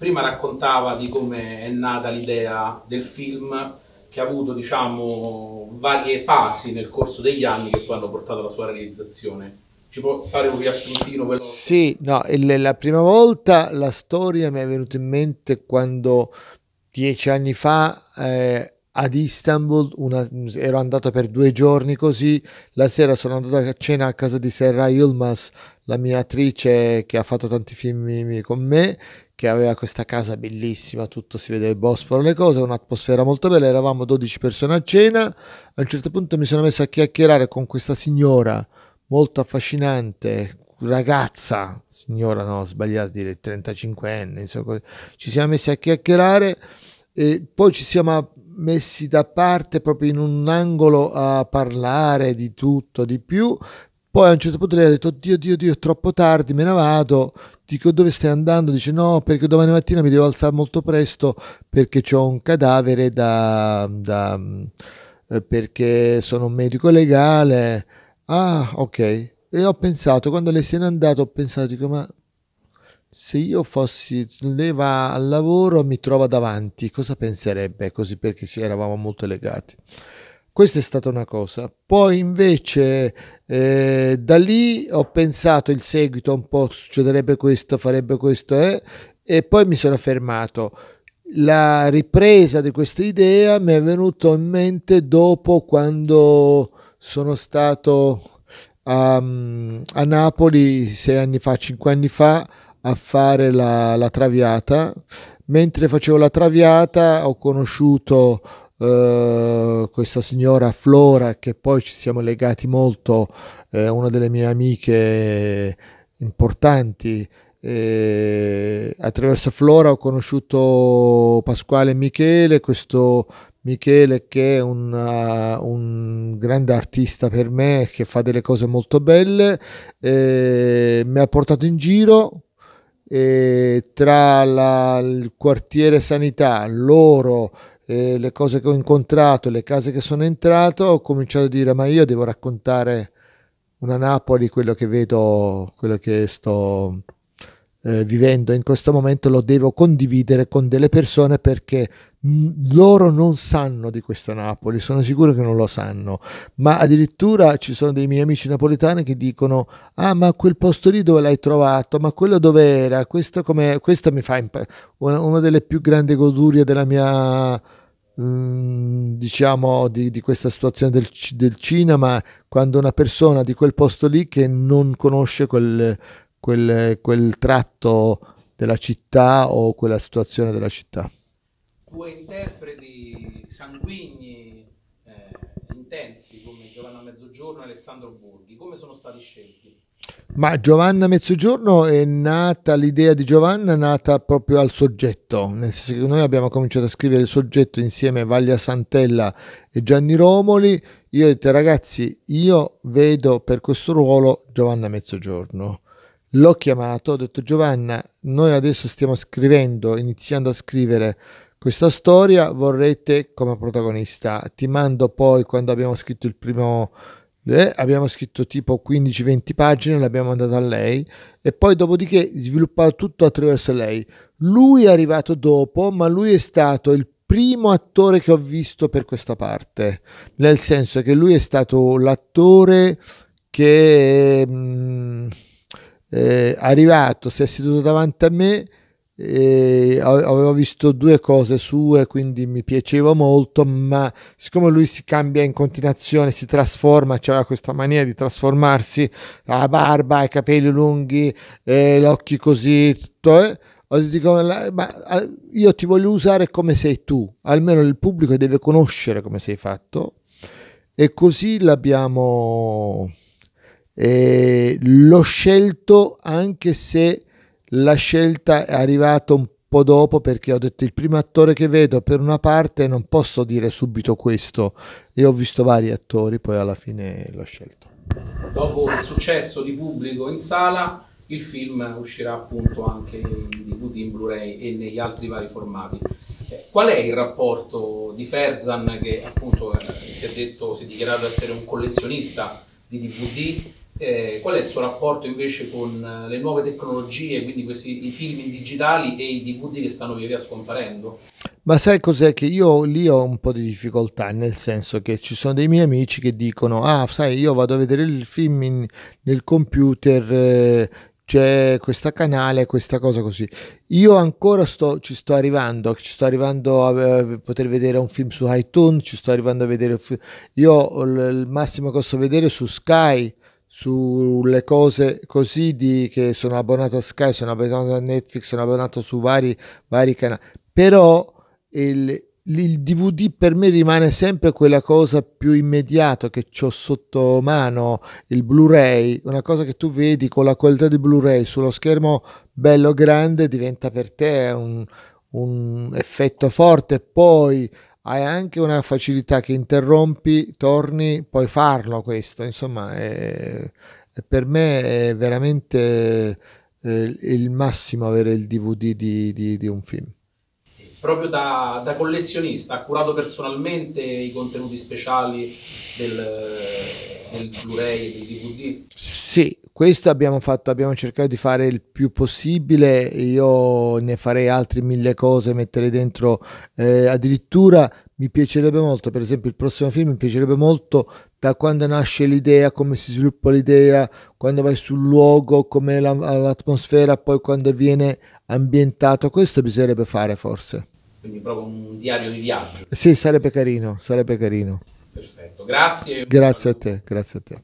prima raccontava di come è nata l'idea del film che ha avuto diciamo, varie fasi nel corso degli anni che poi hanno portato alla sua realizzazione. Ci può fare un riassuntino veloce? Sì, no, la prima volta la storia mi è venuta in mente quando dieci anni fa eh, ad Istanbul, una, ero andato per due giorni così, la sera sono andato a cena a casa di Serra Yilmaz, la mia attrice che ha fatto tanti film con me, che aveva questa casa bellissima, tutto si vede il Bosforo, le cose, un'atmosfera molto bella, eravamo 12 persone a cena, a un certo punto mi sono messo a chiacchierare con questa signora molto affascinante, ragazza, signora no, ho sbagliato a dire 35enne, insomma, ci siamo messi a chiacchierare e poi ci siamo messi da parte proprio in un angolo a parlare di tutto, di più. Poi a un certo punto lei ha detto, Dio, Dio, Dio, è troppo tardi, me ne vado, dico dove stai andando? Dice no, perché domani mattina mi devo alzare molto presto perché ho un cadavere da... da eh, perché sono un medico legale. Ah, ok. E ho pensato, quando lei se n'è andato, ho pensato, dico, ma se io fossi leva al lavoro mi trova davanti, cosa penserebbe così perché ci eravamo molto legati? Questa è stata una cosa. Poi invece eh, da lì ho pensato il seguito un po' succederebbe questo, farebbe questo eh, e poi mi sono fermato. La ripresa di questa idea mi è venuta in mente dopo quando sono stato a, mm, a Napoli sei anni fa, cinque anni fa a fare la, la traviata. Mentre facevo la traviata ho conosciuto Uh, questa signora Flora che poi ci siamo legati molto, è eh, una delle mie amiche importanti. E eh, attraverso Flora ho conosciuto Pasquale Michele, questo Michele che è un, uh, un grande artista per me che fa delle cose molto belle, e mi ha portato in giro eh, tra la, il quartiere sanità, loro, eh, le cose che ho incontrato, le case che sono entrato, ho cominciato a dire ma io devo raccontare una Napoli, quello che vedo, quello che sto eh, vivendo in questo momento lo devo condividere con delle persone perché loro non sanno di questo Napoli, sono sicuro che non lo sanno, ma addirittura ci sono dei miei amici napoletani che dicono ah ma quel posto lì dove l'hai trovato, ma quello dove era, questo, questo mi fa imp- una, una, delle più grandi godurie della mia mh, mm, diciamo di, di, questa situazione del, del cinema quando una persona di quel posto lì che non conosce quel, quel, quel tratto della città o quella situazione della città. Due interpreti sanguigni, eh, intensi come Giovanna Mezzogiorno e Alessandro Borghi, come sono stati scelti? Ma Giovanna Mezzogiorno è nata, l'idea di Giovanna è nata proprio al soggetto, nel senso che noi abbiamo cominciato a scrivere il soggetto insieme a Vaglia Santella e Gianni Romoli, io ho detto ragazzi io vedo per questo ruolo Giovanna Mezzogiorno L'ho chiamato, ho detto Giovanna, noi adesso stiamo scrivendo, iniziando a scrivere questa storia, vorrete come protagonista. Ti mando poi quando abbiamo scritto il primo eh, abbiamo scritto tipo 15-20 pagine, l'abbiamo mandata a lei e poi dopodiché sviluppato tutto attraverso lei. Lui è arrivato dopo, ma lui è stato il primo attore che ho visto per questa parte, nel senso che lui è stato l'attore che mh, mm, eh, arrivato, si è seduto davanti a me, eh, e avevo visto due cose sue, quindi mi piaceva molto, ma siccome lui si cambia in continuazione, si trasforma, c'era questa mania di trasformarsi, la barba, i capelli lunghi, eh, gli occhi così, tutto, eh, dico, ma io ti voglio usare come sei tu, almeno il pubblico deve conoscere come sei fatto. E così l'abbiamo eh, l'ho scelto anche se la scelta è arrivata un po' dopo perché ho detto il primo attore che vedo per una parte non posso dire subito questo e ho visto vari attori, poi alla fine l'ho scelto. Dopo il successo di pubblico in sala, il film uscirà appunto anche in DVD, in Blu-ray e negli altri vari formati. Eh, qual è il rapporto di Ferzan che appunto eh, si è detto, si è dichiarato essere un collezionista di DVD eh, qual è il suo rapporto invece con eh, le nuove tecnologie, quindi questi, i film digitali e i DVD che stanno via via scomparendo? Ma sai cos'è che io lì ho un po' di difficoltà, nel senso che ci sono dei miei amici che dicono, ah sai, io vado a vedere il film in, nel computer, eh, c'è questo canale, questa cosa così. Io ancora sto, ci sto arrivando, ci sto arrivando a eh, poter vedere un film su iTunes, ci sto arrivando a vedere... Io il massimo che posso vedere su Sky, sulle cose così di che sono abbonato a Sky, sono abbonato a Netflix, sono abbonato su vari, vari canali, però il, il DVD per me rimane sempre quella cosa più immediata che ho sotto mano, il Blu-ray, una cosa che tu vedi con la qualità di Blu-ray sullo schermo bello grande diventa per te un, un effetto forte, poi hai anche una facilità che interrompi, torni, puoi farlo questo, insomma, è, per me è veramente eh, il massimo avere il DVD di, di, di un film proprio da, da, collezionista, ha curato personalmente i contenuti speciali del, del Blu-ray e del DVD? Sì, questo abbiamo fatto, abbiamo cercato di fare il più possibile, io ne farei altre mille cose, mettere dentro eh, addirittura mi piacerebbe molto, per esempio il prossimo film mi piacerebbe molto da quando nasce l'idea, come si sviluppa l'idea, quando vai sul luogo, come l'atmosfera, poi quando viene ambientato, questo bisognerebbe fare forse. Quindi proprio un diario di viaggio. Sì, sarebbe carino, sarebbe carino. Perfetto, grazie. Grazie a te, grazie a te.